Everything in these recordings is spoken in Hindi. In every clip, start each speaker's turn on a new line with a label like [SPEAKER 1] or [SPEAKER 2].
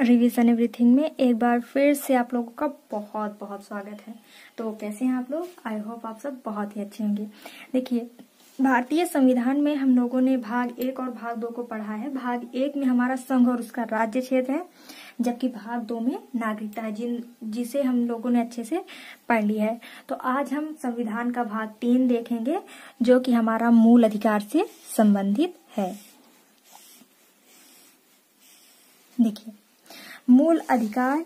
[SPEAKER 1] रिवीजन एवरीथिंग में एक बार फिर से आप लोगों का बहुत बहुत स्वागत है तो कैसे हैं आप लोग आई होप आप सब बहुत ही अच्छे होंगे देखिए भारतीय संविधान में हम लोगों ने भाग एक और भाग दो को पढ़ा है भाग एक में हमारा संघ और उसका राज्य क्षेत्र है जबकि भाग दो में नागरिकता जिन जिसे हम लोगों ने अच्छे से पढ़ लिया है तो आज हम संविधान का भाग तीन देखेंगे जो कि हमारा मूल अधिकार से संबंधित है देखिए मूल अधिकार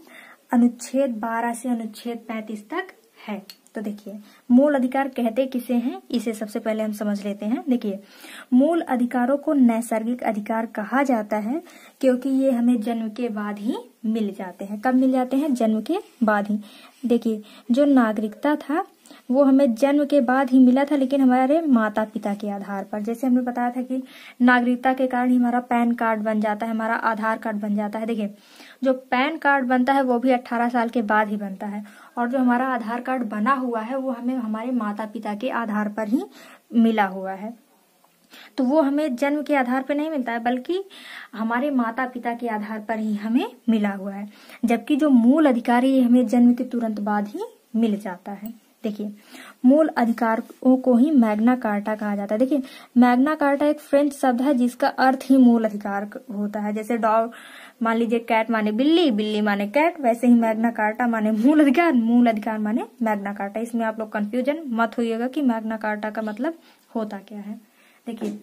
[SPEAKER 1] अनुच्छेद 12 से अनुच्छेद 35 तक है तो देखिए मूल अधिकार कहते किसे हैं इसे सबसे पहले हम समझ लेते हैं देखिए मूल अधिकारों को नैसर्गिक अधिकार कहा जाता है क्योंकि ये हमें जन्म के बाद ही मिल जाते हैं कब मिल जाते हैं जन्म के बाद ही देखिए जो नागरिकता था वो हमें जन्म के बाद ही मिला था लेकिन हमारे माता पिता के आधार पर जैसे हमने बताया था कि नागरिकता के कारण ही हमारा पैन कार्ड बन जाता है हमारा आधार कार्ड बन जाता है देखिए जो पैन कार्ड बनता है वो भी अट्ठारह साल के बाद ही बनता है और जो हमारा आधार कार्ड बना हुआ है वो हमें हमारे माता पिता के आधार पर ही मिला हुआ है तो वो हमें जन्म के आधार पर नहीं मिलता है बल्कि हमारे माता पिता के आधार पर ही हमें मिला हुआ है जबकि जो मूल अधिकारी हमें जन्म के तुरंत बाद ही मिल जाता है देखिए मूल अधिकारों को ही मैग्ना कार्टा कहा जाता है देखिए मैग्ना कार्टा एक फ्रेंच शब्द है जिसका अर्थ ही मूल अधिकार होता है जैसे डॉग मान लीजिए कैट माने बिल्ली बिल्ली माने कैट वैसे ही मैग्ना कार्टा माने मूल अधिकार मूल अधिकार माने मैग्ना कार्टा इसमें आप लोग कंफ्यूजन मत होइएगा कि मैग्ना कार्टा का मतलब होता क्या है देखिए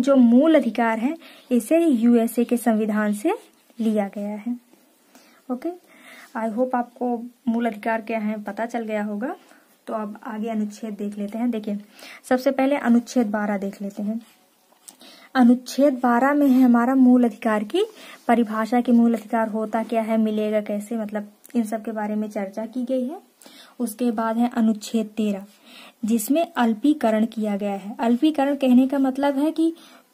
[SPEAKER 1] जो मूल अधिकार है इसे यूएसए के संविधान से लिया गया है ओके आई होप आपको मूल अधिकार क्या है पता चल गया होगा तो अब आगे अनुच्छेद देख लेते हैं देखिए सबसे पहले अनुच्छेद बारह देख लेते हैं अनुच्छेद बारह में है हमारा मूल अधिकार की परिभाषा के मूल अधिकार होता क्या है मिलेगा कैसे मतलब इन सब के बारे में चर्चा की गई है उसके बाद है अनुच्छेद तेरह जिसमें अल्पीकरण किया गया है अल्पीकरण कहने का मतलब है कि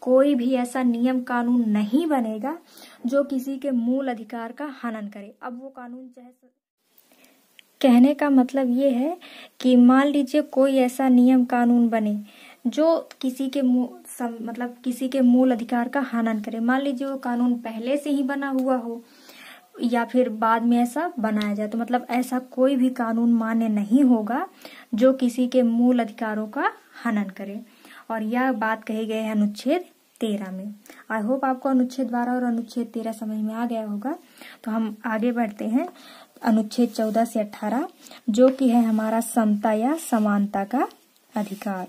[SPEAKER 1] कोई भी ऐसा नियम कानून नहीं बनेगा जो किसी के मूल अधिकार का हनन करे अब वो कानून चाहे कहने का मतलब ये है कि मान लीजिए कोई ऐसा नियम कानून बने जो किसी के सम, मतलब किसी के मूल अधिकार का हनन करे मान लीजिए वो कानून पहले से ही बना हुआ हो या फिर बाद में ऐसा बनाया जाए तो मतलब ऐसा कोई भी कानून मान्य नहीं होगा जो किसी के मूल अधिकारों का हनन करे और यह बात कही गए है अनुच्छेद तेरह में आई होप आपको अनुच्छेद बारह और अनुच्छेद तेरह समझ में आ गया होगा तो हम आगे बढ़ते हैं अनुच्छेद चौदह से अठारह जो कि है हमारा समता या समानता का अधिकार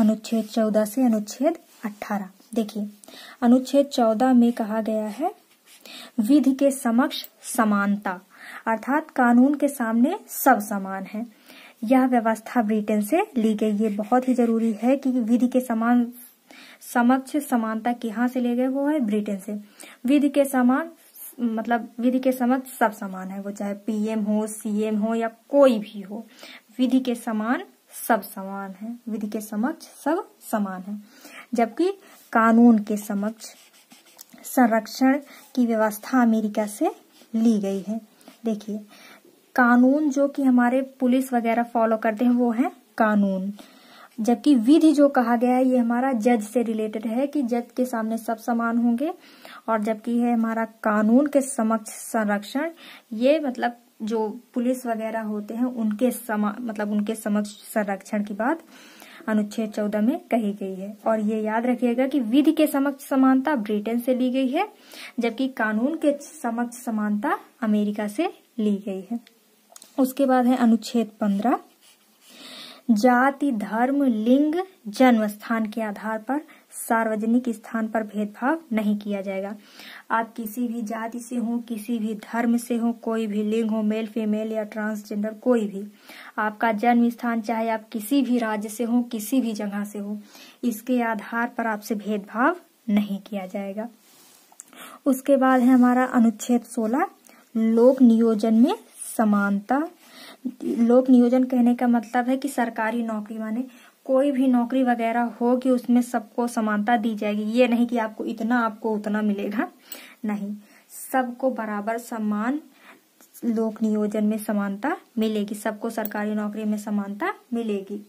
[SPEAKER 1] अनुच्छेद चौदह से अनुच्छेद अठारह देखिए अनुच्छेद चौदह में कहा गया है विधि के समक्ष समानता अर्थात कानून के सामने सब समान है यह व्यवस्था ब्रिटेन से ली गई ये बहुत ही जरूरी है कि विधि के समान समक्ष समानता कहाँ से ले गए वो है ब्रिटेन से विधि के समान मतलब विधि के समक्ष सब समान है वो चाहे पीएम हो सीएम हो या कोई भी हो विधि के समान सब समान है विधि के समक्ष सब समान है जबकि कानून के समक्ष संरक्षण की व्यवस्था अमेरिका से ली गई है देखिए कानून जो कि हमारे पुलिस वगैरह फॉलो करते हैं वो है कानून जबकि विधि जो कहा गया है ये हमारा जज से रिलेटेड है कि जज के सामने सब समान होंगे और जबकि है हमारा कानून के समक्ष संरक्षण ये मतलब जो पुलिस वगैरह होते हैं उनके समा मतलब उनके समक्ष संरक्षण की बात अनुच्छेद चौदह में कही गई है और ये याद रखिएगा कि विधि के समक्ष समानता ब्रिटेन से ली गई है जबकि कानून के समक्ष समानता अमेरिका से ली गई है उसके बाद है अनुच्छेद पंद्रह जाति धर्म लिंग जन्म स्थान के आधार पर सार्वजनिक स्थान पर भेदभाव नहीं किया जाएगा आप किसी भी जाति से हो किसी भी धर्म से हो कोई भी लिंग हो मेल फीमेल या ट्रांसजेंडर कोई भी आपका जन्म स्थान चाहे आप किसी भी राज्य से हो किसी भी जगह से हो इसके आधार पर आपसे भेदभाव नहीं किया जाएगा उसके बाद है हमारा अनुच्छेद सोलह लोक नियोजन में समानता लोक नियोजन कहने का मतलब है कि सरकारी नौकरी माने कोई भी नौकरी वगैरह होगी उसमें सबको समानता दी जाएगी ये नहीं कि आपको इतना आपको उतना मिलेगा नहीं सबको बराबर समान लोक नियोजन में समानता मिलेगी सबको सरकारी नौकरी में समानता मिलेगी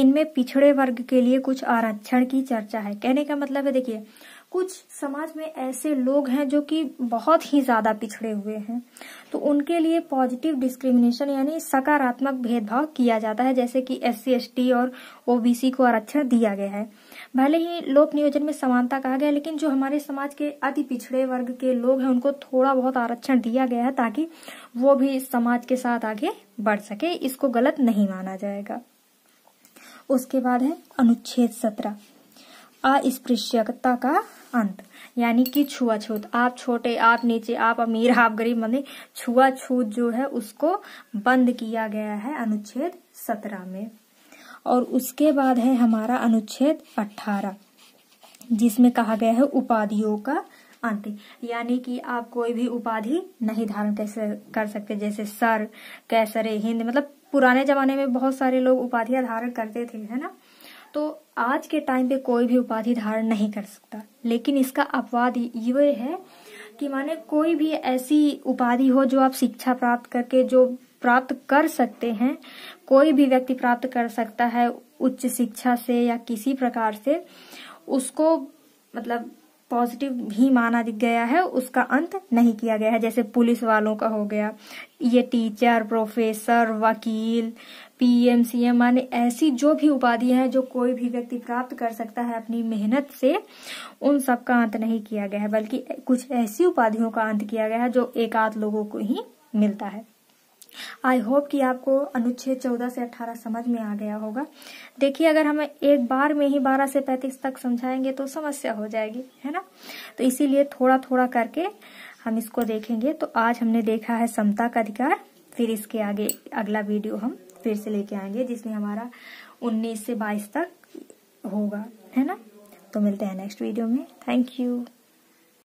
[SPEAKER 1] इनमें पिछड़े वर्ग के लिए कुछ आरक्षण की चर्चा है कहने का मतलब है देखिए कुछ समाज में ऐसे लोग हैं जो कि बहुत ही ज़्यादा पिछड़े हुए हैं तो उनके लिए पॉजिटिव डिस्क्रिमिनेशन यानी सकारात्मक भेदभाव किया जाता है जैसे कि एस सी और ओबीसी को आरक्षण दिया गया है भले ही लोक नियोजन में समानता कहा गया लेकिन जो हमारे समाज के अति पिछड़े वर्ग के लोग हैं उनको थोड़ा बहुत आरक्षण दिया गया है ताकि वो भी समाज के साथ आगे बढ़ सके इसको गलत नहीं माना जाएगा उसके बाद है अनुच्छेद सत्रह अस्पृश्यता का अंत यानी कि छुआछूत आप छोटे आप नीचे आप अमीर आप गरीब मंदिर छुआछूत जो है उसको बंद किया गया है अनुच्छेद सत्रह में और उसके बाद है हमारा अनुच्छेद अठारह जिसमें कहा गया है उपाधियों का अंत यानी कि आप कोई भी उपाधि नहीं धारण कैसे कर सकते जैसे सर कैसरे हिंद मतलब पुराने जमाने में बहुत सारे लोग उपाधियां धारण करते थे है ना तो आज के टाइम पे कोई भी उपाधि धारण नहीं कर सकता लेकिन इसका अपवाद ये है कि माने कोई भी ऐसी उपाधि हो जो आप शिक्षा प्राप्त करके जो प्राप्त कर सकते हैं कोई भी व्यक्ति प्राप्त कर सकता है उच्च शिक्षा से या किसी प्रकार से उसको मतलब पॉजिटिव ही माना गया है उसका अंत नहीं किया गया है जैसे पुलिस वालों का हो गया ये टीचर प्रोफेसर वकील पीएम सीएम माने ऐसी जो भी उपाधियां हैं जो कोई भी व्यक्ति प्राप्त कर सकता है अपनी मेहनत से उन सब का अंत नहीं किया गया है बल्कि कुछ ऐसी उपाधियों का अंत किया गया है जो एकाध लोगों को ही मिलता है आई होप कि आपको अनुच्छेद चौदह से अठारह समझ में आ गया होगा देखिए अगर हम एक बार में ही बारह से पैंतीस तक समझाएंगे तो समस्या हो जाएगी है ना तो इसीलिए थोड़ा थोड़ा करके हम इसको देखेंगे तो आज हमने देखा है समता का अधिकार फिर इसके आगे अगला वीडियो हम फिर से लेके आएंगे जिसमें हमारा उन्नीस से बाईस तक होगा है ना तो मिलते हैं नेक्स्ट वीडियो में थैंक यू